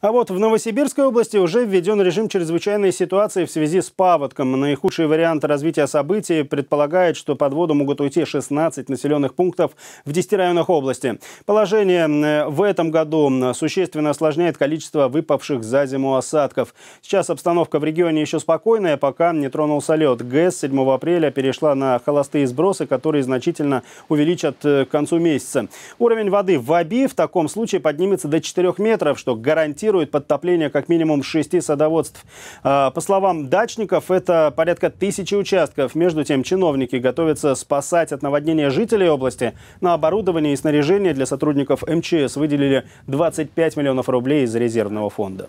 А вот в Новосибирской области уже введен режим чрезвычайной ситуации в связи с паводком. Наихудший вариант развития событий предполагает, что под воду могут уйти 16 населенных пунктов в 10 районах области. Положение в этом году существенно осложняет количество выпавших за зиму осадков. Сейчас обстановка в регионе еще спокойная, пока не тронулся лед. ГЭС 7 апреля перешла на холостые сбросы, которые значительно увеличат э, к концу месяца. Уровень воды в Аби в таком случае поднимется до 4 метров, что гарантирует фиксирует подтопление как минимум шести садоводств. А, по словам дачников, это порядка тысячи участков. Между тем, чиновники готовятся спасать от наводнения жителей области. На оборудование и снаряжение для сотрудников МЧС выделили 25 миллионов рублей из резервного фонда.